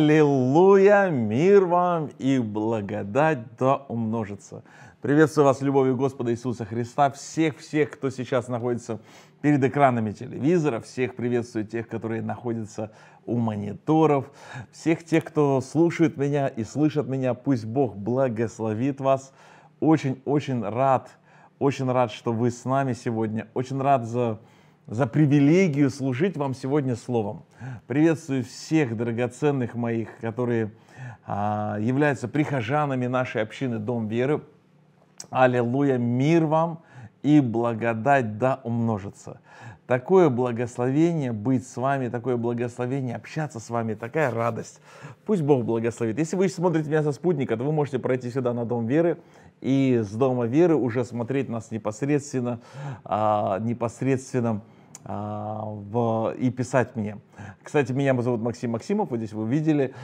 Аллилуйя! Мир вам и благодать да умножится. Приветствую вас любовью Господа Иисуса Христа, всех-всех, кто сейчас находится перед экранами телевизора, всех приветствую тех, которые находятся у мониторов, всех тех, кто слушает меня и слышит меня, пусть Бог благословит вас. Очень-очень рад, очень рад, что вы с нами сегодня, очень рад за за привилегию служить вам сегодня словом. Приветствую всех драгоценных моих, которые а, являются прихожанами нашей общины Дом Веры. Аллилуйя, мир вам и благодать да умножится. Такое благословение быть с вами, такое благословение общаться с вами, такая радость. Пусть Бог благословит. Если вы смотрите меня со спутника, то вы можете пройти сюда на Дом Веры и с Дома Веры уже смотреть нас непосредственно, а, непосредственно а, в, и писать мне. Кстати, меня зовут Максим Максимов, вот здесь вы видели.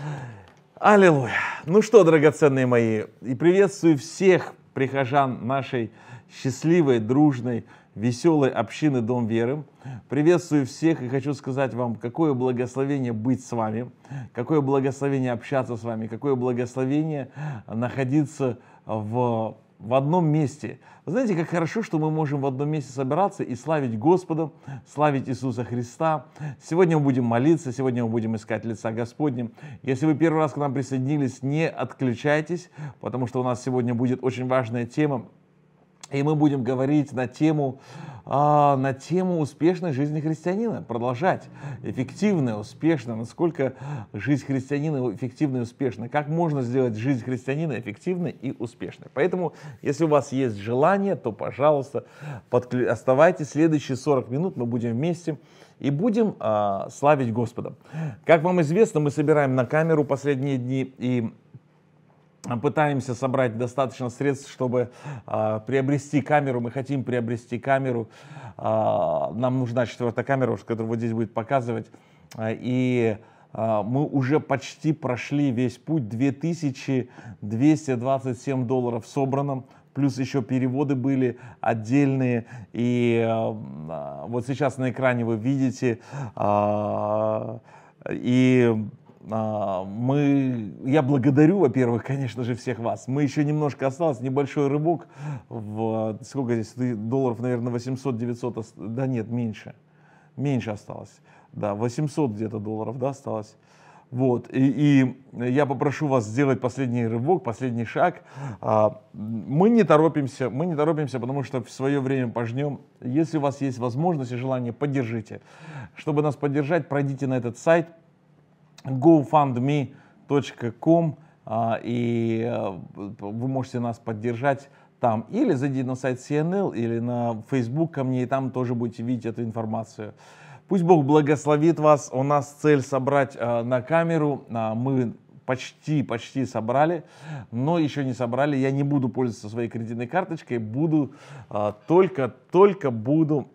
Аллилуйя! Ну что, драгоценные мои, и приветствую всех прихожан нашей счастливой, дружной, веселой общины Дом Веры. Приветствую всех и хочу сказать вам, какое благословение быть с вами, какое благословение общаться с вами, какое благословение находиться в в одном месте. Вы знаете, как хорошо, что мы можем в одном месте собираться и славить Господа, славить Иисуса Христа. Сегодня мы будем молиться, сегодня мы будем искать лица Господним. Если вы первый раз к нам присоединились, не отключайтесь, потому что у нас сегодня будет очень важная тема. И мы будем говорить на тему а, на тему успешной жизни христианина. Продолжать. Эффективная, успешно Насколько жизнь христианина эффективна и успешна. Как можно сделать жизнь христианина эффективной и успешной. Поэтому, если у вас есть желание, то, пожалуйста, подклю... оставайтесь. Следующие 40 минут мы будем вместе и будем а, славить Господа. Как вам известно, мы собираем на камеру последние дни и пытаемся собрать достаточно средств, чтобы э, приобрести камеру. Мы хотим приобрести камеру. Э, нам нужна четвертая камера, которую вот здесь будет показывать. А, и э, мы уже почти прошли весь путь. 2227 долларов собрано. Плюс еще переводы были отдельные. И э, вот сейчас на экране вы видите. Э, и а, мы, я благодарю, во-первых, конечно же, всех вас. Мы еще немножко осталось, небольшой рывок в, сколько здесь, долларов, наверное, 800-900, да нет, меньше, меньше осталось, да, 800 где-то долларов, да, осталось. Вот, и, и я попрошу вас сделать последний рывок, последний шаг. А, мы не торопимся, мы не торопимся, потому что в свое время пожнем. Если у вас есть возможность и желание, поддержите. Чтобы нас поддержать, пройдите на этот сайт, gofundme.com, а, и э, вы можете нас поддержать там. Или зайдите на сайт CNL, или на Facebook ко мне, и там тоже будете видеть эту информацию. Пусть Бог благословит вас. У нас цель собрать э, на камеру. А, мы почти, почти собрали, но еще не собрали. Я не буду пользоваться своей кредитной карточкой, буду э, только, только буду,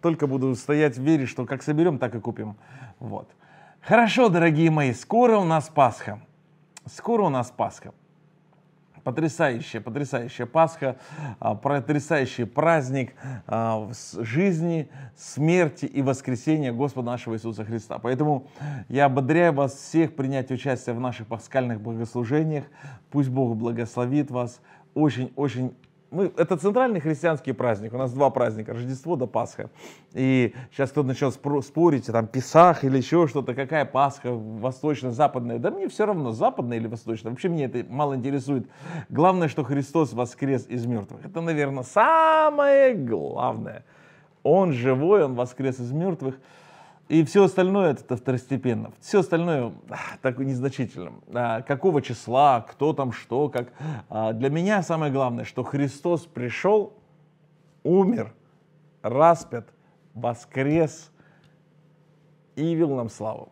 только буду стоять в вере, что как соберем, так и купим. Вот. Хорошо, дорогие мои, скоро у нас Пасха. Скоро у нас Пасха. Потрясающая, потрясающая Пасха, а, потрясающий праздник а, жизни, смерти и воскресения Господа нашего Иисуса Христа. Поэтому я ободряю вас всех принять участие в наших пасхальных богослужениях. Пусть Бог благословит вас очень-очень мы, это центральный христианский праздник. У нас два праздника, Рождество да Пасха. И сейчас кто-то начнет спорить, там, Песах или еще что-то, какая Пасха, восточная, западная. Да мне все равно, западная или восточная. Вообще меня это мало интересует. Главное, что Христос воскрес из мертвых. Это, наверное, самое главное. Он живой, он воскрес из мертвых. И все остальное это второстепенно. Все остальное так незначительно. А, какого числа, кто там что, как. А, для меня самое главное, что Христос пришел, умер, распят, воскрес и вел нам славу.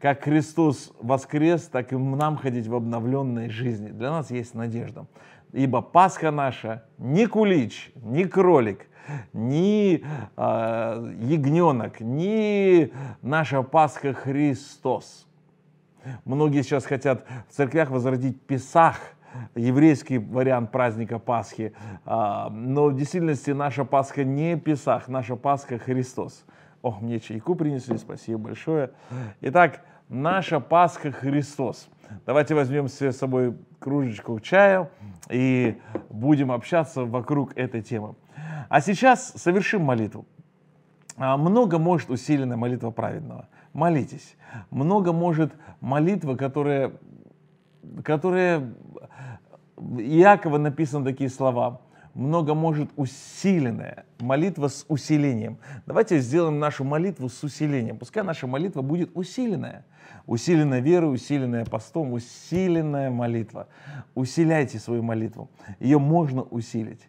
Как Христос воскрес, так и нам ходить в обновленной жизни. Для нас есть надежда. Ибо Пасха наша не кулич, не кролик – ни э, ягненок, ни наша Пасха Христос. Многие сейчас хотят в церквях возродить Песах, еврейский вариант праздника Пасхи. А, но в действительности наша Пасха не Песах, наша Пасха Христос. Ох, мне чайку принесли, спасибо большое. Итак, наша Пасха Христос. Давайте возьмем с собой кружечку чая и будем общаться вокруг этой темы. А сейчас совершим молитву. А, много может усиленная молитва праведного. Молитесь. Много может молитва, которая, которая Иакова написаны такие слова. Много может усиленная молитва с усилением. Давайте сделаем нашу молитву с усилением. Пускай наша молитва будет усиленная. Усиленная вера, усиленная постом, усиленная молитва. Усиляйте свою молитву. Ее можно усилить.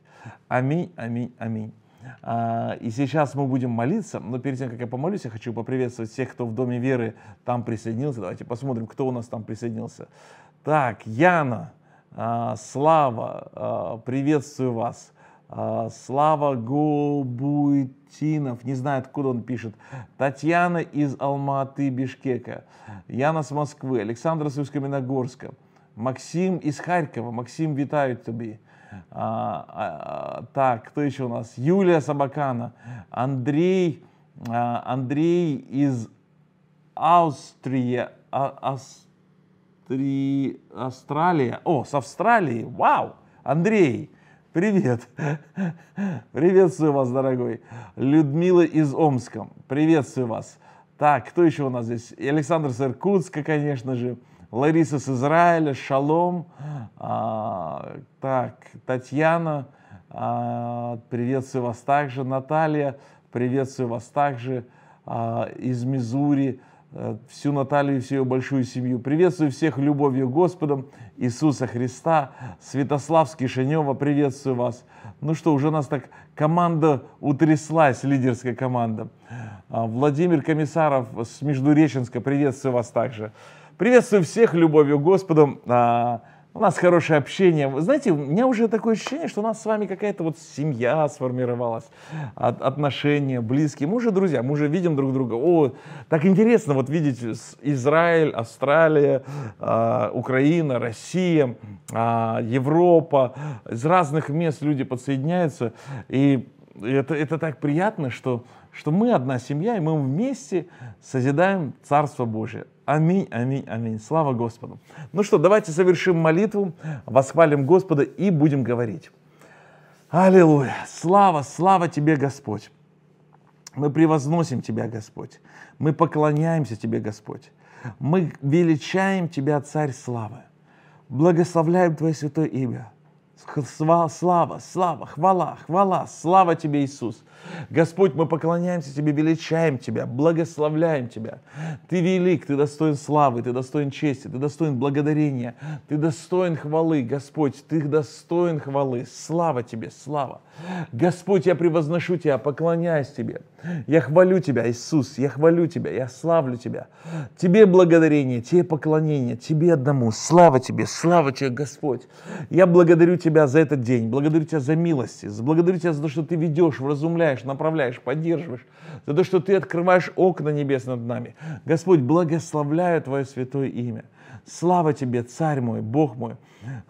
Аминь, аминь, аминь. А, и сейчас мы будем молиться, но перед тем, как я помолюсь, я хочу поприветствовать всех, кто в Доме Веры там присоединился. Давайте посмотрим, кто у нас там присоединился. Так, Яна, а, Слава, а, приветствую вас. Слава Гобутинов, не знаю, откуда он пишет. Татьяна из Алматы, Бишкека. Яна с Москвы, Александр с Усть-Каменогорска. Максим из Харькова. Максим, витаю тебя. А, а, так, кто еще у нас? Юлия Сабакана, Андрей, а, Андрей из Австрии, а, Австри, Австралия. О, с Австралии, вау! Андрей, привет! Приветствую вас, дорогой. Людмила из Омска, приветствую вас. Так, кто еще у нас здесь? И Александр с Иркутска, конечно же. Лариса с Израиля, шалом. А, так, Татьяна, а, приветствую вас также. Наталья, приветствую вас также а, из Мизури. Э, всю Наталью и всю ее большую семью. Приветствую всех любовью Господом Иисуса Христа. Святослав с приветствую вас. Ну что, уже у нас так команда утряслась, лидерская команда. А, Владимир Комиссаров с Междуреченска, приветствую вас также. Приветствую всех любовью Господом. А, у нас хорошее общение. Вы знаете, у меня уже такое ощущение, что у нас с вами какая-то вот семья сформировалась, от, отношения близкие. Мы уже друзья, мы уже видим друг друга. О, так интересно вот видеть Израиль, Австралия, э, Украина, Россия, э, Европа. Из разных мест люди подсоединяются. И это, это так приятно, что, что мы одна семья, и мы вместе созидаем Царство Божие. Аминь, аминь, аминь. Слава Господу. Ну что, давайте совершим молитву, восхвалим Господа и будем говорить. Аллилуйя. Слава, слава Тебе, Господь. Мы превозносим Тебя, Господь. Мы поклоняемся Тебе, Господь. Мы величаем Тебя, Царь славы. Благословляем Твое святое имя. Слава, слава, хвала, хвала, слава Тебе, Иисус. Господь, мы поклоняемся Тебе, величаем Тебя, благословляем Тебя. Ты велик, Ты достоин славы, Ты достоин чести, Ты достоин благодарения, Ты достоин хвалы, Господь, Ты достоин хвалы. Слава Тебе, слава. Господь, я превозношу Тебя, поклоняюсь Тебе. Я хвалю Тебя, Иисус, я хвалю Тебя, я славлю Тебя. Тебе благодарение, Тебе поклонение, Тебе одному. Слава Тебе, слава Тебе, Господь. Я благодарю Тебя Тебя за этот день, благодарю Тебя за милости, благодарю Тебя за то, что Ты ведешь, вразумляешь, направляешь, поддерживаешь, за то, что Ты открываешь окна небес над нами. Господь, благословляю Твое святое имя. Слава Тебе, Царь мой, Бог мой.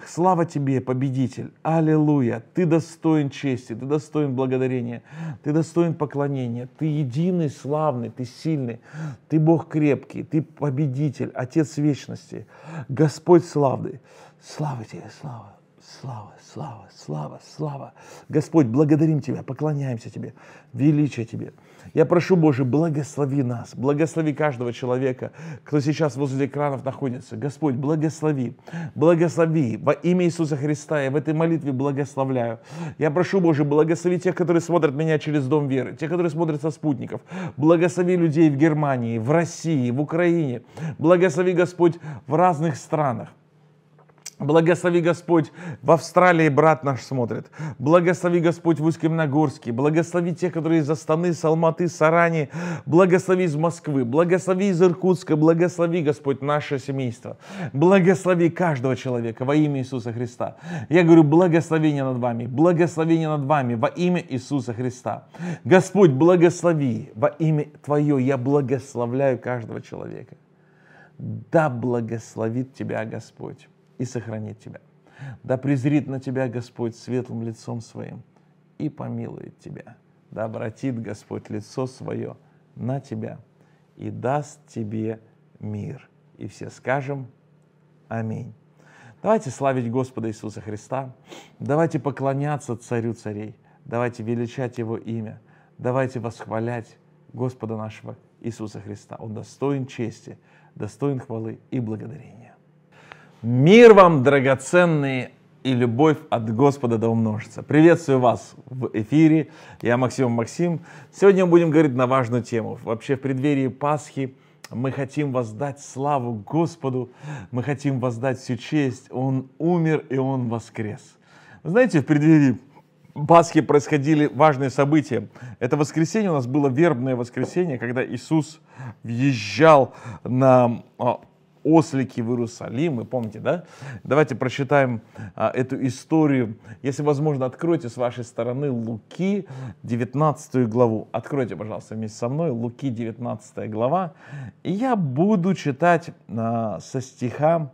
Слава Тебе, Победитель. Аллилуйя. Ты достоин чести, Ты достоин благодарения, Ты достоин поклонения. Ты единый, славный, Ты сильный, Ты Бог крепкий, Ты Победитель, Отец вечности, Господь славный. Слава Тебе, слава. Слава, слава, слава, слава. Господь, благодарим Тебя, поклоняемся Тебе, величие Тебе. Я прошу, Боже, благослови нас, благослови каждого человека, кто сейчас возле экранов находится. Господь, благослови, благослови во имя Иисуса Христа. Я в этой молитве благословляю. Я прошу, Боже, благослови тех, которые смотрят меня через Дом Веры, тех, которые смотрят со спутников. Благослови людей в Германии, в России, в Украине. Благослови, Господь, в разных странах. Благослови Господь, в Австралии брат наш смотрит. Благослови Господь в Усть-Каменогорске. Благослови тех, которые из Астаны, Салматы, Сарани. Благослови из Москвы. Благослови из Иркутска. Благослови, Господь, наше семейство. Благослови каждого человека во имя Иисуса Христа. Я говорю, благословение над вами. Благословение над вами во имя Иисуса Христа. Господь, благослови во имя Твое. Я благословляю каждого человека. Да благословит Тебя Господь и сохранит тебя. Да презрит на тебя Господь светлым лицом своим и помилует тебя. Да обратит Господь лицо свое на тебя и даст тебе мир. И все скажем Аминь. Давайте славить Господа Иисуса Христа. Давайте поклоняться Царю Царей. Давайте величать Его имя. Давайте восхвалять Господа нашего Иисуса Христа. Он достоин чести, достоин хвалы и благодарения. Мир вам, драгоценные, и любовь от Господа да умножится. Приветствую вас в эфире. Я Максим Максим. Сегодня мы будем говорить на важную тему. Вообще в преддверии Пасхи мы хотим воздать славу Господу, мы хотим воздать всю честь. Он умер и Он воскрес. Вы знаете, в преддверии Пасхи происходили важные события. Это воскресенье у нас было вербное воскресенье, когда Иисус въезжал на а, ослики в Иерусалим, вы помните, да? Давайте прочитаем а, эту историю. Если возможно, откройте с вашей стороны Луки 19 главу. Откройте, пожалуйста, вместе со мной Луки 19 глава. И я буду читать а, со стиха,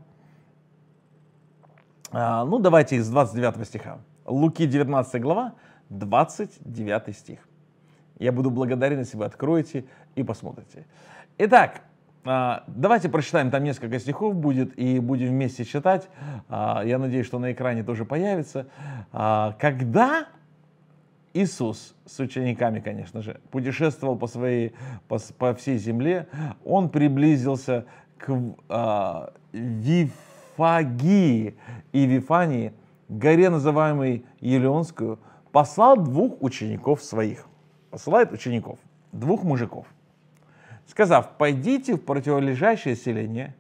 а, ну давайте из 29 стиха. Луки 19 глава, 29 стих. Я буду благодарен, если вы откроете и посмотрите. Итак, а, давайте прочитаем, там несколько стихов будет, и будем вместе читать. А, я надеюсь, что на экране тоже появится. А, Когда Иисус с учениками, конечно же, путешествовал по, своей, по, по всей земле, он приблизился к Вифагии и Вифании, горе, называемой Елеонскую, послал двух учеников своих. Посылает учеников, двух мужиков – сказав, «Пойдите в противолежащее селение,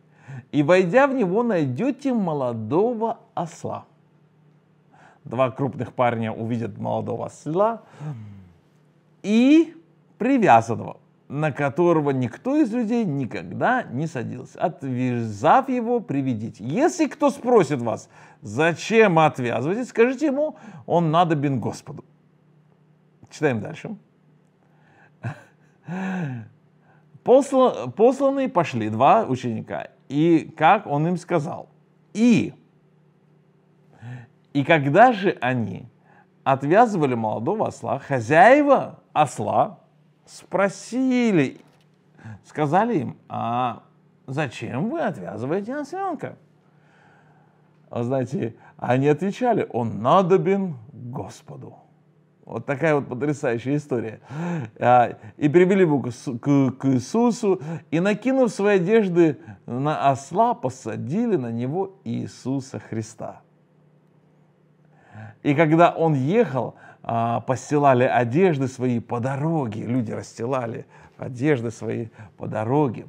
и, войдя в него, найдете молодого осла». Два крупных парня увидят молодого осла и привязанного, на которого никто из людей никогда не садился. Отвязав его, приведите. Если кто спросит вас, зачем отвязывать, скажите ему, он надобен Господу. Читаем дальше. Посла, посланные пошли два ученика, и как он им сказал. И, и когда же они отвязывали молодого осла, хозяева осла спросили, сказали им, а зачем вы отвязываете осленка? Вы знаете, они отвечали, он надобен Господу. Вот такая вот потрясающая история. А, и привели его к Иисусу, и, накинув свои одежды на осла, посадили на него Иисуса Христа. И когда он ехал, а, постилали одежды свои по дороге. Люди расстилали одежды свои по дороге.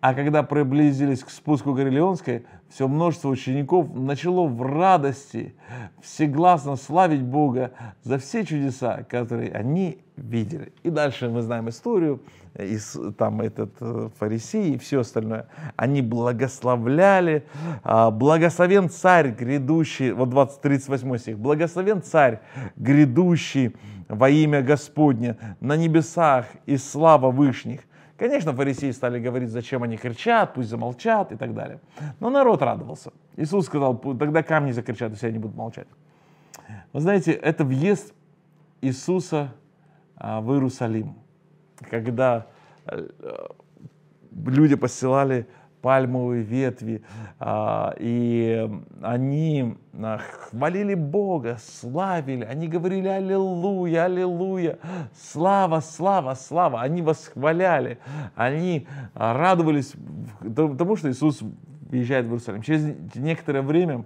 А когда приблизились к спуску Галилеонской, все множество учеников начало в радости всегласно славить Бога за все чудеса, которые они видели. И дальше мы знаем историю, э, и там этот э, фарисей и все остальное. Они благословляли, а, благословен царь грядущий, вот 20, 38 стих, благословен царь грядущий во имя Господне на небесах и слава вышних. Конечно, фарисеи стали говорить, зачем они кричат, пусть замолчат и так далее. Но народ радовался. Иисус сказал, тогда камни закричат, если они будут молчать. Вы знаете, это въезд Иисуса а, в Иерусалим, когда э, люди посылали пальмовые ветви, а, и они а, хвалили Бога, славили, они говорили «Аллилуйя, Аллилуйя, слава, слава, слава», они восхваляли, они а, радовались тому, что Иисус въезжает в Иерусалим. Через некоторое время,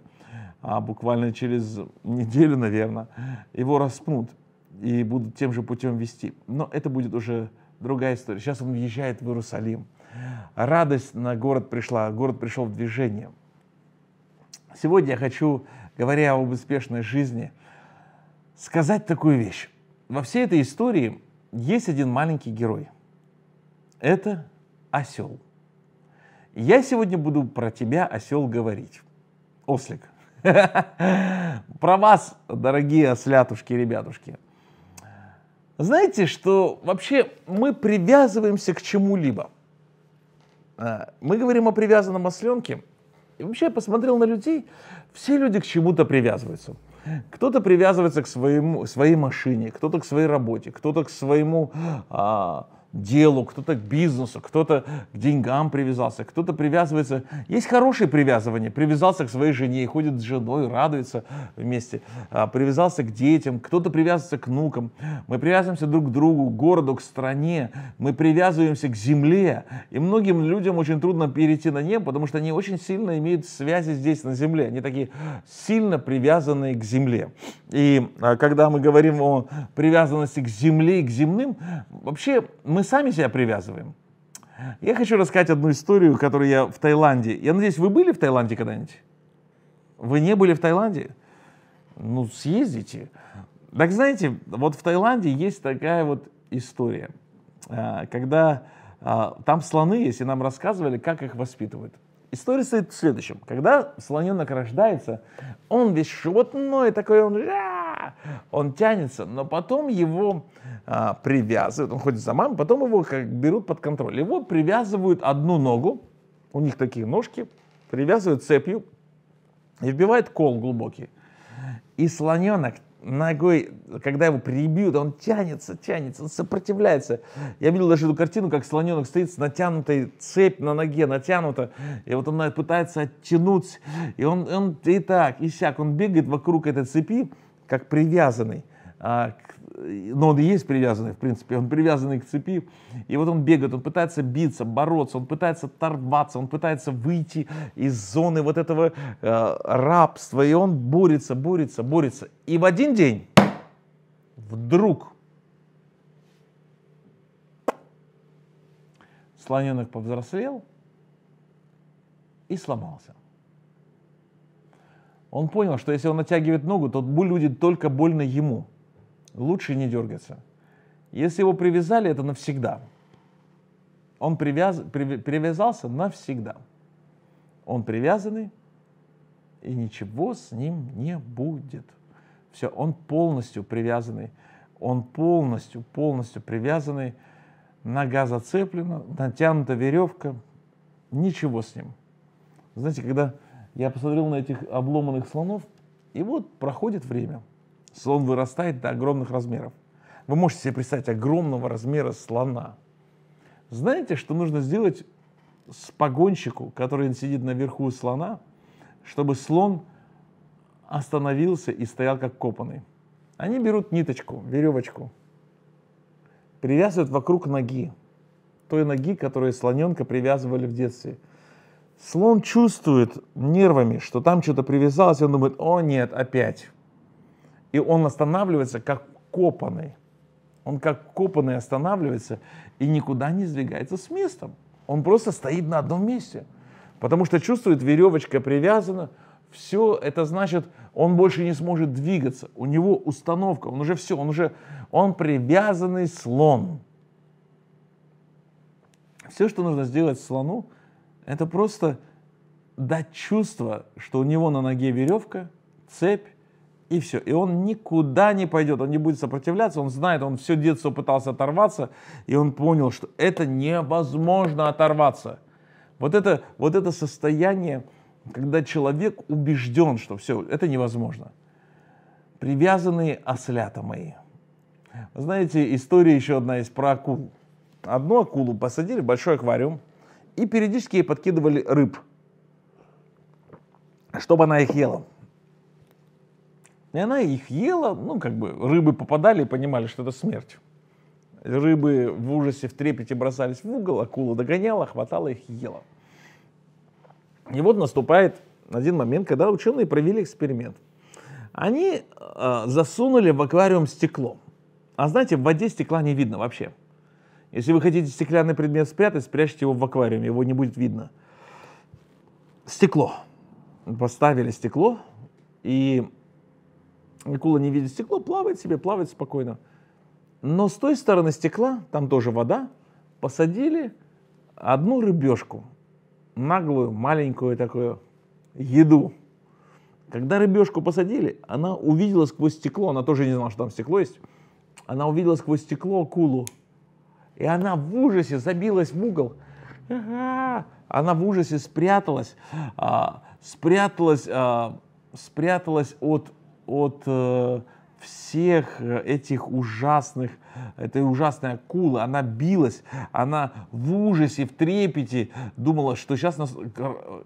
буквально через неделю, наверное, его распнут и будут тем же путем вести. Но это будет уже другая история. Сейчас он въезжает в Иерусалим радость на город пришла, город пришел в движение. Сегодня я хочу, говоря об успешной жизни, сказать такую вещь. Во всей этой истории есть один маленький герой. Это осел. Я сегодня буду про тебя, осел, говорить. Ослик. Про вас, дорогие ослятушки, ребятушки. Знаете, что вообще мы привязываемся к чему-либо – а, мы говорим о привязанном осленке. И вообще я посмотрел на людей, все люди к чему-то привязываются. Кто-то привязывается к своему, своей машине, кто-то к своей работе, кто-то к своему а, делу, кто-то к бизнесу, кто-то к деньгам привязался, кто-то привязывается. Есть хорошее привязывание, привязался к своей жене, ходит с женой, радуется вместе, а, привязался к детям, кто-то привязывается к внукам. Мы привязываемся друг к другу, к городу, к стране, мы привязываемся к земле. И многим людям очень трудно перейти на небо, потому что они очень сильно имеют связи здесь, на земле. Они такие сильно привязанные к земле. И а, когда мы говорим о привязанности к земле и к земным, вообще мы мы сами себя привязываем. Я хочу рассказать одну историю, которую я в Таиланде. Я надеюсь, вы были в Таиланде когда-нибудь? Вы не были в Таиланде? Ну, съездите. Так знаете, вот в Таиланде есть такая вот история, а, когда а, там слоны есть, и нам рассказывали, как их воспитывают. История стоит в следующем. Когда слоненок рождается, он весь животной такой, он, он тянется, но потом его а, привязывают, он ходит за мамой, потом его как берут под контроль. Его привязывают одну ногу, у них такие ножки, привязывают цепью и вбивают кол глубокий. И слоненок ногой, когда его прибьют, он тянется, тянется, он сопротивляется. Я видел даже эту картину, как слоненок стоит с натянутой цепь на ноге, натянута, и вот он пытается оттянуть, и он, он и так, и сяк, он бегает вокруг этой цепи, как привязанный. А, но он и есть привязанный, в принципе, он привязанный к цепи, и вот он бегает, он пытается биться, бороться, он пытается торваться, он пытается выйти из зоны вот этого э, рабства, и он борется, борется, борется. И в один день вдруг слоненок повзрослел и сломался. Он понял, что если он натягивает ногу, то будет только больно ему – лучше не дергаться. Если его привязали, это навсегда. Он привяз, при, привязался навсегда. Он привязанный, и ничего с ним не будет. Все, он полностью привязанный. Он полностью, полностью привязанный. Нога зацеплена, натянута веревка. Ничего с ним. Знаете, когда я посмотрел на этих обломанных слонов, и вот проходит время – Слон вырастает до огромных размеров. Вы можете себе представить огромного размера слона. Знаете, что нужно сделать с погонщику, который сидит наверху слона, чтобы слон остановился и стоял как копанный? Они берут ниточку, веревочку, привязывают вокруг ноги, той ноги, которую слоненка привязывали в детстве. Слон чувствует нервами, что там что-то привязалось, и он думает, о нет, опять и он останавливается как копанный. Он как копанный останавливается и никуда не сдвигается с местом. Он просто стоит на одном месте. Потому что чувствует, веревочка привязана, все это значит, он больше не сможет двигаться. У него установка, он уже все, он уже, он привязанный слон. Все, что нужно сделать слону, это просто дать чувство, что у него на ноге веревка, цепь, и все. И он никуда не пойдет, он не будет сопротивляться, он знает, он все детство пытался оторваться, и он понял, что это невозможно оторваться. Вот это, вот это состояние, когда человек убежден, что все, это невозможно. Привязанные ослята мои. Вы знаете, история еще одна есть про акул. Одну акулу посадили в большой аквариум и периодически ей подкидывали рыб, чтобы она их ела. И она их ела, ну, как бы рыбы попадали и понимали, что это смерть. Рыбы в ужасе, в трепете бросались в угол, акула догоняла, хватала их, и ела. И вот наступает один момент, когда ученые провели эксперимент. Они э, засунули в аквариум стекло. А знаете, в воде стекла не видно вообще. Если вы хотите стеклянный предмет спрятать, спрячьте его в аквариуме, его не будет видно. Стекло. Поставили стекло, и акула не видит стекло, плавает себе, плавает спокойно. Но с той стороны стекла, там тоже вода, посадили одну рыбешку, наглую, маленькую такую еду. Когда рыбешку посадили, она увидела сквозь стекло, она тоже не знала, что там стекло есть, она увидела сквозь стекло акулу. И она в ужасе забилась в угол. А, она в ужасе спряталась, а, спряталась, а, спряталась от от э, всех этих ужасных, этой ужасной акулы. Она билась, она в ужасе, в трепете думала, что сейчас нас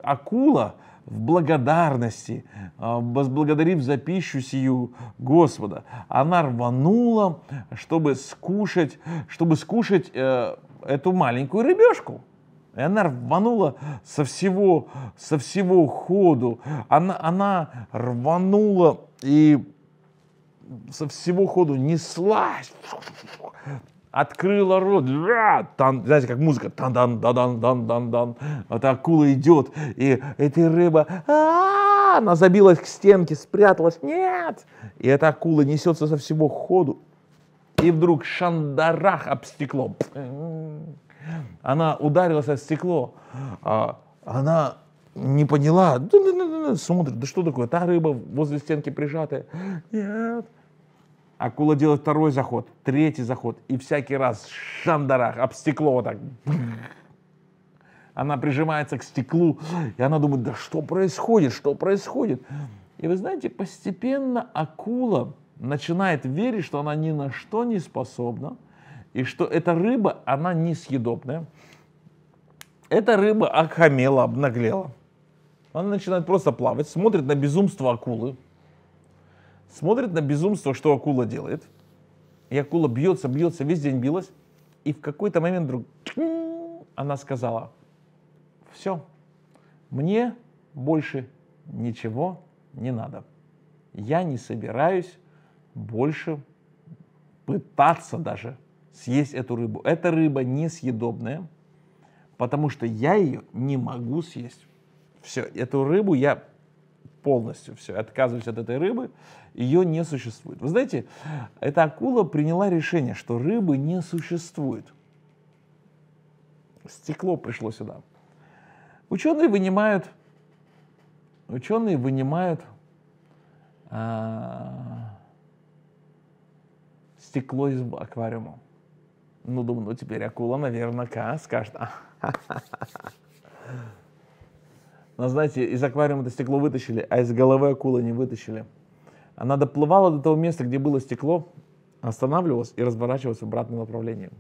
акула в благодарности, э, возблагодарив за пищу сию Господа. Она рванула, чтобы скушать, чтобы скушать э, эту маленькую рыбешку. И она рванула со всего, со всего ходу. Она, она рванула и со всего ходу неслась, открыла рот, там, знаете, как музыка, тан дан дан дан дан дан дан вот акула идет, и эта рыба, а -а она забилась к стенке, спряталась, нет, и эта акула несется со всего ходу, и вдруг шандарах об стекло, она ударилась о стекло, а она не поняла, смотрит, да что такое, та рыба возле стенки прижатая. Нет. Акула делает второй заход, третий заход, и всякий раз шандарах об стекло вот так. Она прижимается к стеклу, и она думает, да что происходит, что происходит? И вы знаете, постепенно акула начинает верить, что она ни на что не способна, и что эта рыба, она несъедобная. Эта рыба окамела, обнаглела. Она начинает просто плавать, смотрит на безумство акулы, смотрит на безумство, что акула делает. И акула бьется, бьется, весь день билась. И в какой-то момент вдруг она сказала, все, мне больше ничего не надо. Я не собираюсь больше пытаться даже съесть эту рыбу. Эта рыба несъедобная, потому что я ее не могу съесть. Все, эту рыбу я полностью все, отказываюсь от этой рыбы, ее не существует. Вы знаете, эта акула приняла решение, что рыбы не существует. Стекло пришло сюда. Ученые вынимают, ученые вынимают а, стекло из аквариума. Ну, думаю, ну теперь акула, наверное, ка, скажет. Она, знаете, из аквариума это стекло вытащили, а из головы акулы не вытащили. Она доплывала до того места, где было стекло, останавливалась и разворачивалась в обратном направлении.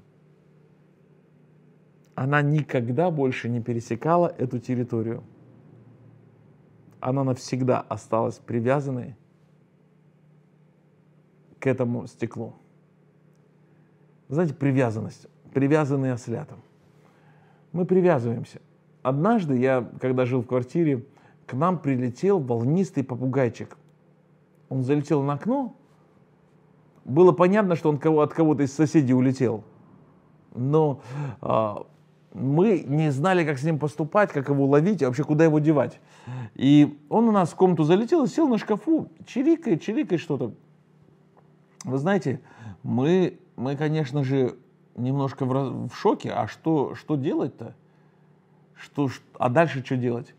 Она никогда больше не пересекала эту территорию. Она навсегда осталась привязанной к этому стеклу. Знаете, привязанность. Привязанные ослятом. Мы привязываемся. Однажды я, когда жил в квартире, к нам прилетел волнистый попугайчик. Он залетел на окно. Было понятно, что он от кого-то из соседей улетел. Но а, мы не знали, как с ним поступать, как его ловить, а вообще куда его девать. И он у нас в комнату залетел и сел на шкафу, чирикает, чирикает что-то. Вы знаете, мы, мы конечно же, немножко в, в шоке. А что, что делать-то? что, а дальше что делать?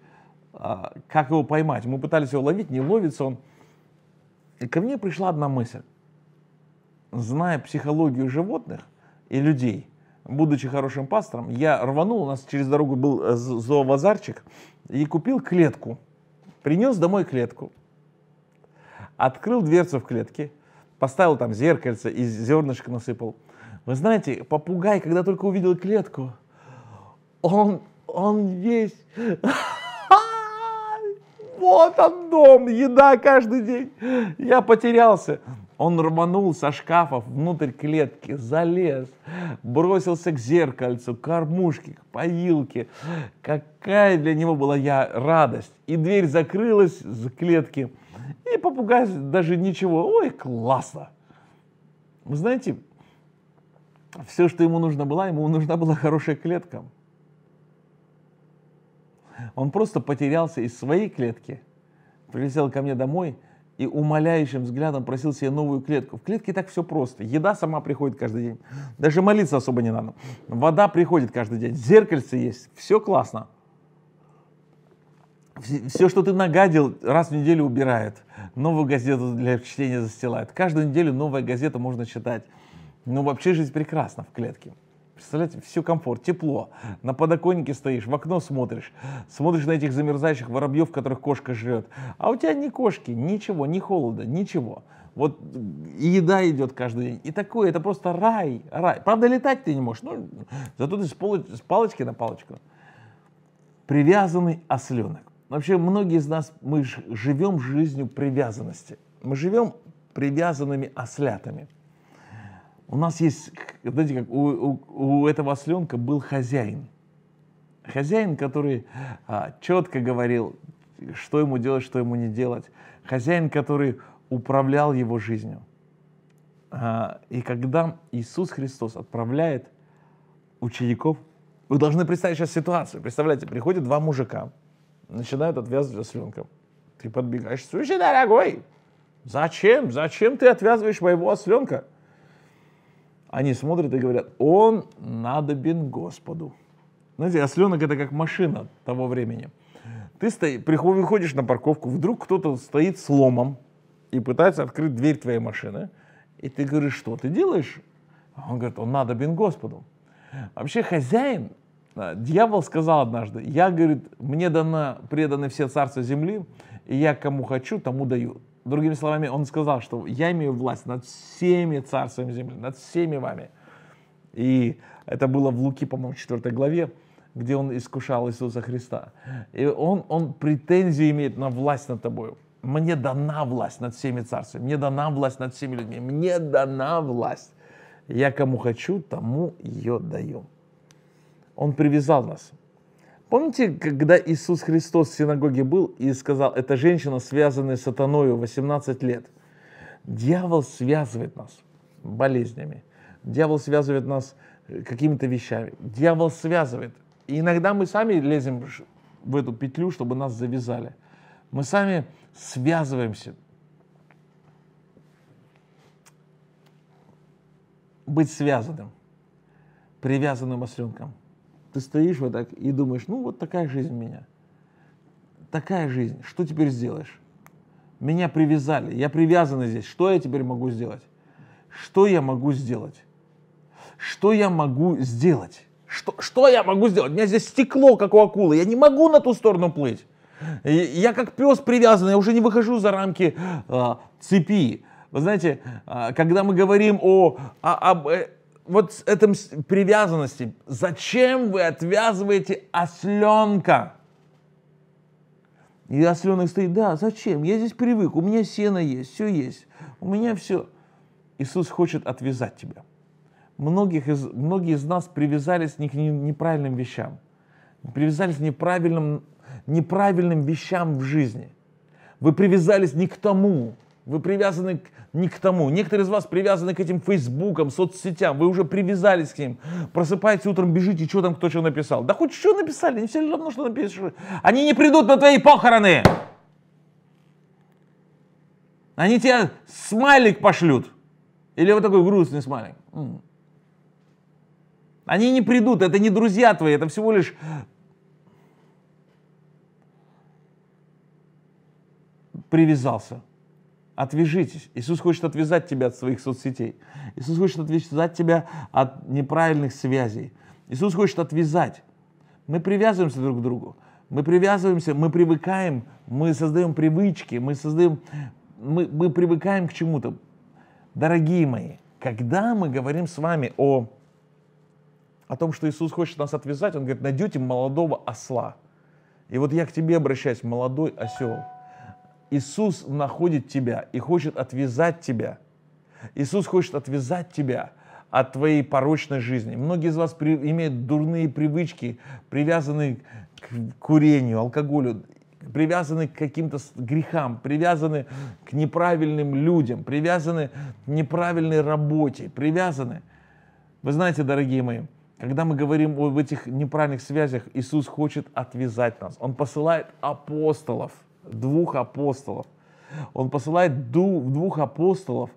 А, как его поймать? Мы пытались его ловить, не ловится он. И ко мне пришла одна мысль. Зная психологию животных и людей, будучи хорошим пастором, я рванул, у нас через дорогу был э, зообазарчик, и купил клетку. Принес домой клетку. Открыл дверцу в клетке, поставил там зеркальце и зернышко насыпал. Вы знаете, попугай, когда только увидел клетку, он он весь... Вот он дом, еда каждый день. Я потерялся. Он рванул со шкафов внутрь клетки, залез, бросился к зеркальцу, кормушке, к поилке. Какая для него была я радость. И дверь закрылась с клетки. И попугай даже ничего. Ой, классно. Вы знаете, все, что ему нужно было, ему нужна была хорошая клетка. Он просто потерялся из своей клетки, прилетел ко мне домой и умоляющим взглядом просил себе новую клетку. В клетке так все просто. Еда сама приходит каждый день. Даже молиться особо не надо. Вода приходит каждый день. Зеркальце есть. Все классно. Все, что ты нагадил, раз в неделю убирает. Новую газету для чтения застилает. Каждую неделю новая газета можно читать. Ну, вообще жизнь прекрасна в клетке. Представляете, все комфорт, тепло. На подоконнике стоишь, в окно смотришь. Смотришь на этих замерзающих воробьев, которых кошка жрет. А у тебя ни кошки, ничего, ни холода, ничего. Вот и еда идет каждый день. И такое, это просто рай, рай. Правда, летать ты не можешь, ну, зато ты с, пол, с палочки на палочку. Привязанный осленок. Вообще, многие из нас, мы живем жизнью привязанности. Мы живем привязанными ослятами. У нас есть, знаете, как у, у, у этого осленка был хозяин. Хозяин, который а, четко говорил, что ему делать, что ему не делать. Хозяин, который управлял его жизнью. А, и когда Иисус Христос отправляет учеников, вы должны представить сейчас ситуацию. Представляете, приходят два мужика, начинают отвязывать осленка. Ты подбегаешь, слушай, дорогой, зачем, зачем ты отвязываешь моего осленка? они смотрят и говорят, он надобен Господу. Знаете, осленок а это как машина того времени. Ты стои, приходишь, выходишь на парковку, вдруг кто-то стоит с ломом и пытается открыть дверь твоей машины. И ты говоришь, что ты делаешь? А он говорит, он надобен Господу. Вообще хозяин, а, дьявол сказал однажды, я, говорит, мне дано, преданы все царства земли, и я кому хочу, тому даю. Другими словами, он сказал, что я имею власть над всеми царствами земли, над всеми вами. И это было в Луки, по-моему, 4 главе, где он искушал Иисуса Христа. И он, он претензии имеет на власть над тобой. Мне дана власть над всеми царствами, мне дана власть над всеми людьми, мне дана власть. Я кому хочу, тому ее даю. Он привязал нас. Помните, когда Иисус Христос в синагоге был и сказал, эта женщина связанная с сатаною 18 лет? Дьявол связывает нас болезнями, дьявол связывает нас э, какими-то вещами, дьявол связывает. И иногда мы сами лезем в эту петлю, чтобы нас завязали. Мы сами связываемся. Быть связанным, привязанным осленком – ты стоишь вот так и думаешь, ну вот такая жизнь у меня. Такая жизнь. Что теперь сделаешь? Меня привязали, я привязан здесь. Что я теперь могу сделать? Что я могу сделать? Что я могу сделать? Что, что я могу сделать? У меня здесь стекло, как у акулы. Я не могу на ту сторону плыть. Я как пес привязан, я уже не выхожу за рамки э, цепи. Вы знаете, э, когда мы говорим о, о, об э, вот с этой привязанности. Зачем вы отвязываете осленка? И осленок стоит, да, зачем? Я здесь привык, у меня сено есть, все есть, у меня все. Иисус хочет отвязать тебя. Многих из, многие из нас привязались не к неправильным вещам, привязались к неправильным, неправильным вещам в жизни. Вы привязались не к тому, вы привязаны к, не к тому. Некоторые из вас привязаны к этим фейсбукам, соцсетям. Вы уже привязались к ним. Просыпаетесь утром, бежите, что там кто что написал. Да хоть что написали, не все равно, что напишешь. Они не придут на твои похороны. Они тебе смайлик пошлют. Или вот такой грустный смайлик. Они не придут, это не друзья твои, это всего лишь привязался. Отвяжитесь. Иисус хочет отвязать тебя от своих соцсетей. Иисус хочет отвязать тебя от неправильных связей. Иисус хочет отвязать. Мы привязываемся друг к другу. Мы привязываемся, мы привыкаем, мы создаем привычки, мы создаем, мы, мы привыкаем к чему-то. Дорогие мои, когда мы говорим с вами о, о том, что Иисус хочет нас отвязать, Он говорит, найдете молодого осла. И вот я к тебе обращаюсь, молодой осел. Иисус находит тебя и хочет отвязать тебя. Иисус хочет отвязать тебя от твоей порочной жизни. Многие из вас при, имеют дурные привычки, привязанные к курению, алкоголю, привязаны к каким-то грехам, привязаны к неправильным людям, привязаны к неправильной работе, привязаны. Вы знаете, дорогие мои, когда мы говорим об этих неправильных связях, Иисус хочет отвязать нас. Он посылает апостолов – двух апостолов. Он посылает двух апостолов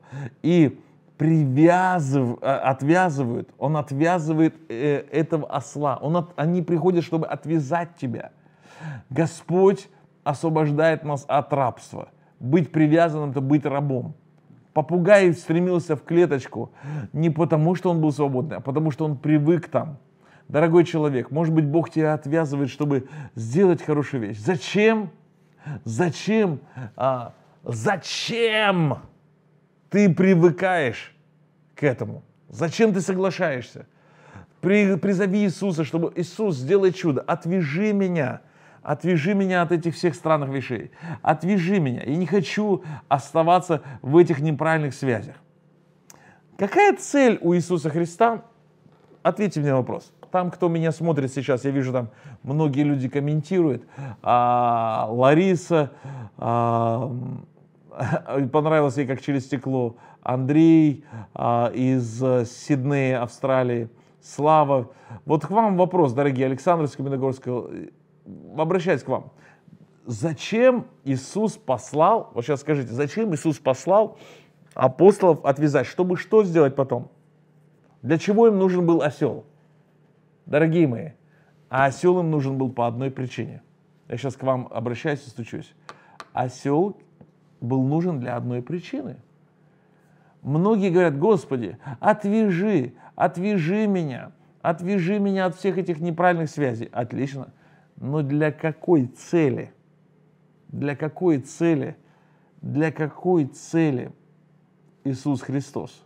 и привязыв, э, отвязывают, он отвязывает э, этого осла. Он от, они приходят, чтобы отвязать тебя. Господь освобождает нас от рабства. Быть привязанным – это быть рабом. Попугай стремился в клеточку не потому, что он был свободный, а потому, что он привык там. Дорогой человек, может быть, Бог тебя отвязывает, чтобы сделать хорошую вещь. Зачем Зачем? А, зачем ты привыкаешь к этому? Зачем ты соглашаешься? При, призови Иисуса, чтобы Иисус сделал чудо, отвяжи меня, отвяжи меня от этих всех странных вещей, отвяжи меня. Я не хочу оставаться в этих неправильных связях. Какая цель у Иисуса Христа? Ответьте мне на вопрос там, кто меня смотрит сейчас, я вижу, там многие люди комментируют. А, Лариса, а, понравилось ей как через стекло. Андрей а, из Сиднея, Австралии. Слава. Вот к вам вопрос, дорогие Александр из Каменогорского. Обращаюсь к вам. Зачем Иисус послал, вот сейчас скажите, зачем Иисус послал апостолов отвязать, чтобы что сделать потом? Для чего им нужен был осел? Дорогие мои, осел им нужен был по одной причине. Я сейчас к вам обращаюсь и стучусь. Осел был нужен для одной причины. Многие говорят, Господи, отвяжи, отвяжи меня, отвяжи меня от всех этих неправильных связей. Отлично. Но для какой цели? Для какой цели? Для какой цели Иисус Христос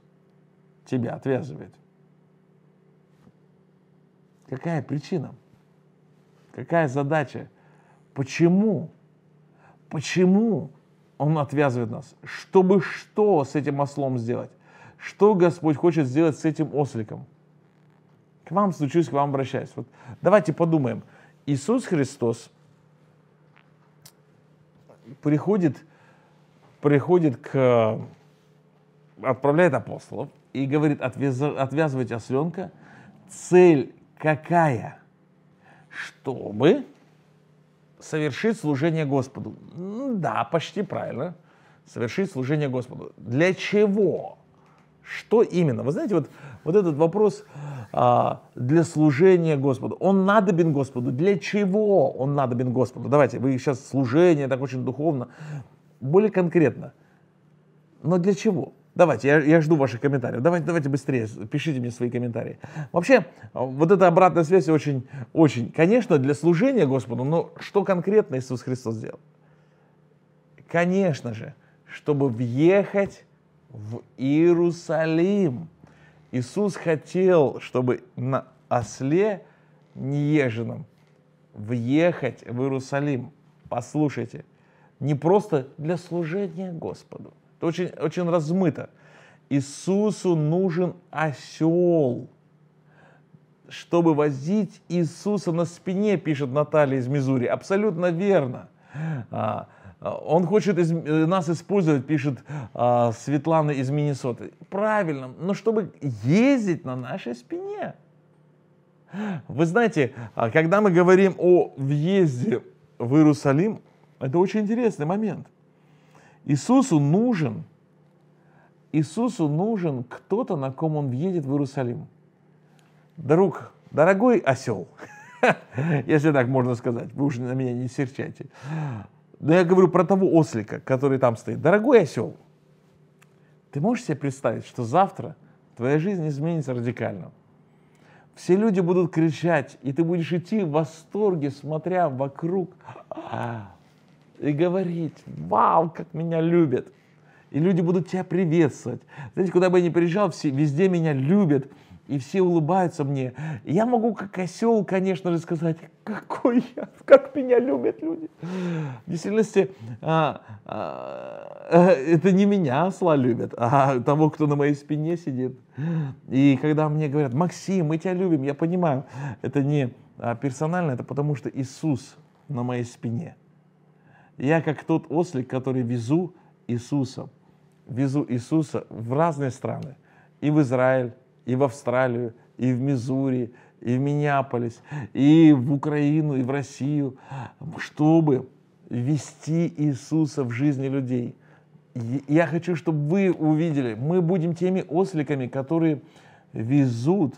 тебя отвязывает? Какая причина? Какая задача? Почему? Почему он отвязывает нас? Чтобы что с этим ослом сделать? Что Господь хочет сделать с этим осликом? К вам случилось, к вам обращаюсь. Вот давайте подумаем. Иисус Христос приходит, приходит к... отправляет апостолов и говорит, отвяз, осленка. Цель Какая? Чтобы совершить служение Господу. Да, почти правильно. Совершить служение Господу. Для чего? Что именно? Вы знаете, вот, вот этот вопрос а, для служения Господу. Он надобен Господу. Для чего он надобен Господу? Давайте, вы сейчас служение так очень духовно. Более конкретно. Но для чего? Давайте, я, я жду ваших комментариев. Давайте, давайте быстрее, пишите мне свои комментарии. Вообще, э, вот эта обратная связь очень, очень, конечно, для служения Господу, но что конкретно Иисус Христос сделал? Конечно же, чтобы въехать в Иерусалим. Иисус хотел, чтобы на осле нееженом въехать в Иерусалим. Послушайте, не просто для служения Господу – это очень, очень размыто. Иисусу нужен осел, чтобы возить Иисуса на спине, пишет Наталья из Мизури. Абсолютно верно. А, а, он хочет из, э, нас использовать, пишет а, Светлана из Миннесоты. Правильно, но чтобы ездить на нашей спине. Вы знаете, а, когда мы говорим о въезде в Иерусалим, это очень интересный момент. Иисусу нужен, Иисусу нужен кто-то, на ком он въедет в Иерусалим. Друг, дорогой осел, если так можно сказать, вы уже на меня не серчайте. Но я говорю про того ослика, который там стоит. Дорогой осел, ты можешь себе представить, что завтра твоя жизнь изменится радикально? Все люди будут кричать, и ты будешь идти в восторге, смотря вокруг и говорить, вау, как меня любят. И люди будут тебя приветствовать. Знаете, куда бы я ни приезжал, все, везде меня любят. И все улыбаются мне. я могу как осел, конечно же, сказать, какой я, как меня любят люди. В действительности, а, а, э, это не меня осла любят, а того, кто на моей спине сидит. И когда мне говорят, Максим, мы тебя любим, я понимаю, это не а, персонально, это потому что Иисус на моей спине. Я как тот ослик, который везу Иисуса. Везу Иисуса в разные страны. И в Израиль, и в Австралию, и в Мизури, и в Миннеаполис, и в Украину, и в Россию, чтобы вести Иисуса в жизни людей. Я хочу, чтобы вы увидели, мы будем теми осликами, которые везут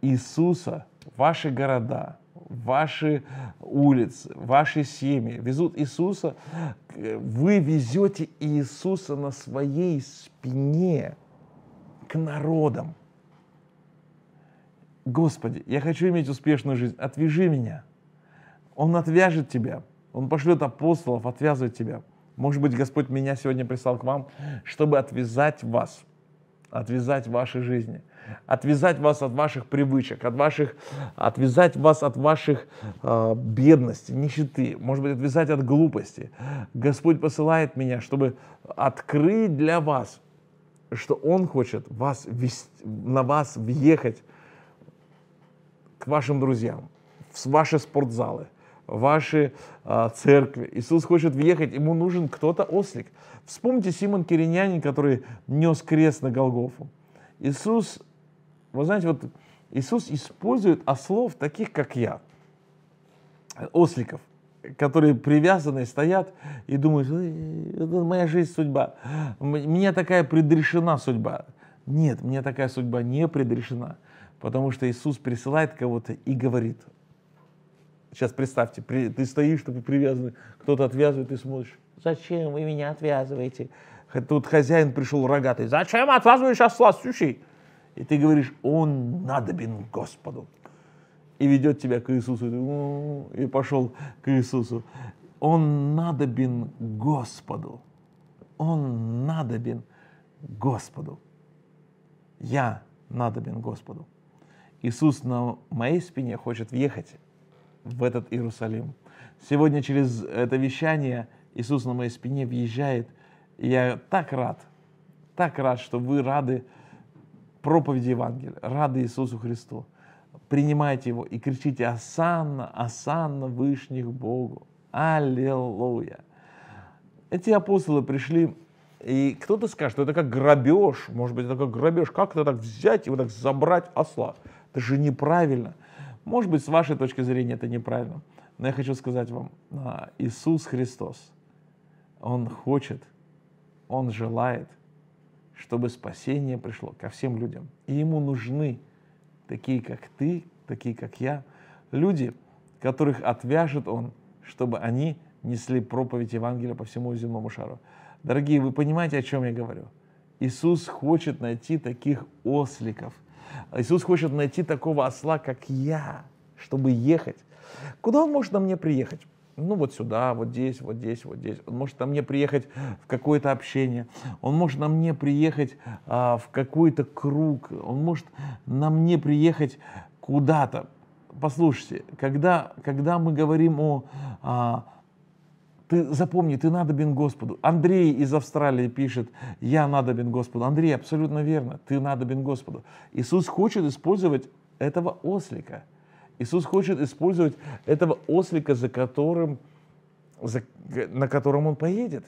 Иисуса в ваши города, ваши улицы, ваши семьи, везут Иисуса, вы везете Иисуса на своей спине к народам. Господи, я хочу иметь успешную жизнь, отвяжи меня. Он отвяжет тебя, он пошлет апостолов, отвязывает тебя. Может быть, Господь меня сегодня прислал к вам, чтобы отвязать вас, отвязать ваши жизни – отвязать вас от ваших привычек, от ваших, отвязать вас от ваших э, бедности, нищеты, может быть, отвязать от глупости. Господь посылает меня, чтобы открыть для вас, что Он хочет вас вести, на вас въехать к вашим друзьям, в ваши спортзалы, ваши э, церкви. Иисус хочет въехать, ему нужен кто-то ослик. Вспомните Симон Киринянин, который нес крест на Голгофу. Иисус вы знаете, вот Иисус использует ослов, таких как я, осликов, которые привязаны, стоят и думают, это моя жизнь, судьба. Меня такая предрешена судьба. Нет, мне такая судьба не предрешена, потому что Иисус присылает кого-то и говорит. Сейчас представьте, ты стоишь, чтобы привязан, кто-то отвязывает, ты смотришь. Зачем вы меня отвязываете? Тут хозяин пришел рогатый. Зачем отвязываешь осла, сущий? И ты говоришь, он надобен Господу. И ведет тебя к Иисусу. И пошел к Иисусу. Он надобен Господу. Он надобен Господу. Я надобен Господу. Иисус на моей спине хочет въехать в этот Иерусалим. Сегодня через это вещание Иисус на моей спине въезжает. И я так рад, так рад, что вы рады проповеди Евангелия, рады Иисусу Христу. Принимайте Его и кричите «Асанна, Асанна Вышних Богу! Аллилуйя!» Эти апостолы пришли, и кто-то скажет, что это как грабеж, может быть, это как грабеж, как это так взять и вот так забрать осла? Это же неправильно. Может быть, с вашей точки зрения это неправильно, но я хочу сказать вам, а, Иисус Христос, Он хочет, Он желает, чтобы спасение пришло ко всем людям. И ему нужны такие, как ты, такие, как я, люди, которых отвяжет он, чтобы они несли проповедь Евангелия по всему земному шару. Дорогие, вы понимаете, о чем я говорю? Иисус хочет найти таких осликов. Иисус хочет найти такого осла, как я, чтобы ехать. Куда он может на мне приехать? ну вот сюда, вот здесь, вот здесь, вот здесь. Он может на мне приехать в какое-то общение, он может на мне приехать а, в какой-то круг, он может на мне приехать куда-то. Послушайте, когда, когда мы говорим о... А, ты запомни, ты надобен Господу. Андрей из Австралии пишет, я надобен Господу. Андрей, абсолютно верно, ты надобен Господу. Иисус хочет использовать этого ослика – Иисус хочет использовать этого ослика, за которым, за, на котором он поедет.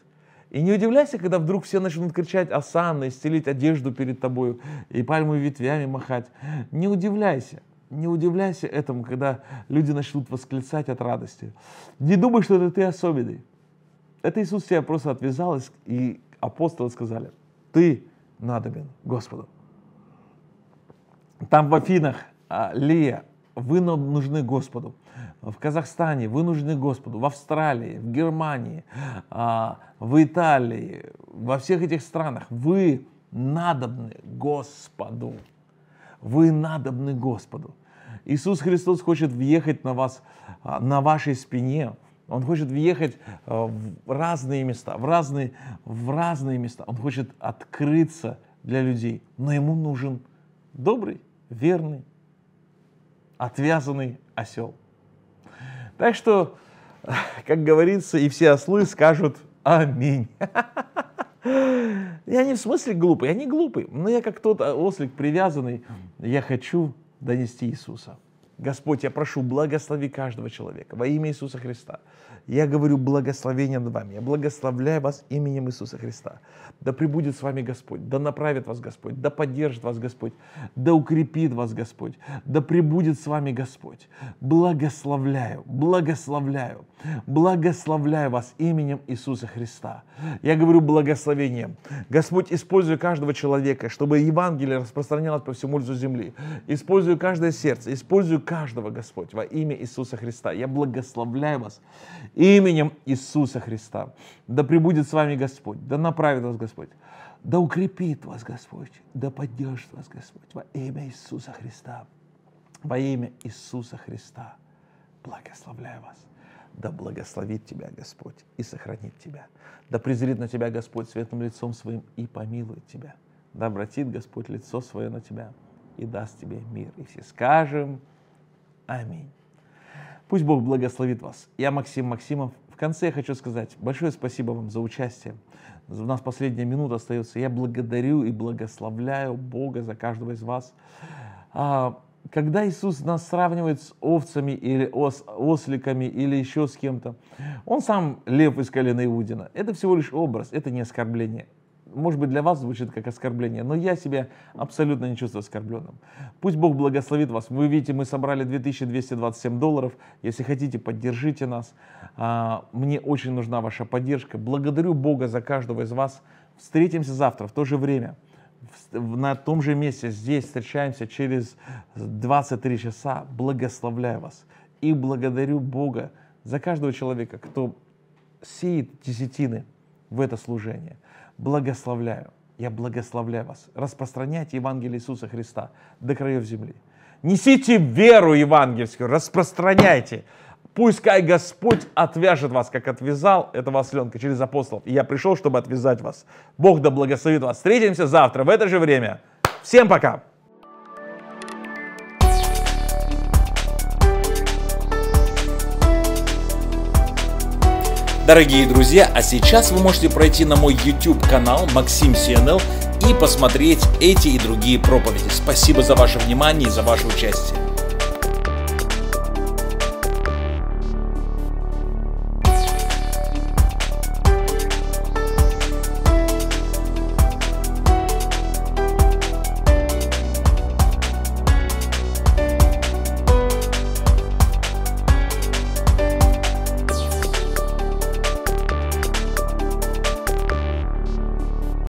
И не удивляйся, когда вдруг все начнут кричать «Асанна!» стелить одежду перед тобой и пальмовыми ветвями махать. Не удивляйся. Не удивляйся этому, когда люди начнут восклицать от радости. Не думай, что это ты особенный. Это Иисус тебя просто отвязал, и апостолы сказали, ты надобен Господу. Там в Афинах а, Лия, вы нам нужны Господу. В Казахстане вы нужны Господу, в Австралии, в Германии, а, в Италии, во всех этих странах вы надобны Господу. Вы надобны Господу. Иисус Христос хочет въехать на вас, а, на вашей спине. Он хочет въехать а, в разные места, в разные, в разные места. Он хочет открыться для людей, но ему нужен добрый, верный отвязанный осел. Так что, как говорится, и все ослы скажут «Аминь». Я не в смысле глупый, я не глупый, но я как тот ослик привязанный, я хочу донести Иисуса. Господь, я прошу, благослови каждого человека во имя Иисуса Христа. Я говорю благословение над вами. Я благословляю вас именем Иисуса Христа. Да пребудет с вами Господь, да направит вас Господь, да поддержит вас Господь, да укрепит вас Господь, да пребудет с вами Господь. Благословляю, благословляю. Благословляю вас именем Иисуса Христа. Я говорю благословением. Господь, используй каждого человека, чтобы Евангелие распространялось по всему лицу земли. Использую каждое сердце, использую каждого, Господь, во имя Иисуса Христа. Я благословляю вас именем Иисуса Христа. Да пребудет с вами Господь, да направит вас Господь. Да укрепит вас Господь, да поддержит вас Господь во имя Иисуса Христа. Во имя Иисуса Христа благословляю вас. Да благословит тебя Господь и сохранит тебя. Да презрит на тебя Господь светлым лицом своим и помилует тебя. Да обратит Господь лицо свое на тебя и даст тебе мир. И все скажем Аминь. Пусть Бог благословит вас. Я Максим Максимов. В конце я хочу сказать большое спасибо вам за участие. У нас последняя минута остается. Я благодарю и благословляю Бога за каждого из вас. А, когда Иисус нас сравнивает с овцами или ос, осликами или еще с кем-то, он сам лев из колена Иудина. Это всего лишь образ, это не оскорбление. Может быть, для вас звучит как оскорбление, но я себя абсолютно не чувствую оскорбленным. Пусть Бог благословит вас. Вы видите, мы собрали 2227 долларов. Если хотите, поддержите нас. А, мне очень нужна ваша поддержка. Благодарю Бога за каждого из вас. Встретимся завтра в то же время на том же месте, здесь встречаемся через 23 часа. Благословляю вас и благодарю Бога за каждого человека, кто сеет десятины в это служение. Благословляю. Я благословляю вас. Распространяйте Евангелие Иисуса Христа до краев земли. Несите веру евангельскую, распространяйте. Пускай Господь отвяжет вас, как отвязал этого вас через апостолов. И я пришел, чтобы отвязать вас. Бог да благословит вас. Встретимся завтра в это же время. Всем пока! Дорогие друзья, а сейчас вы можете пройти на мой YouTube канал Максим CNL и посмотреть эти и другие проповеди. Спасибо за ваше внимание и за ваше участие.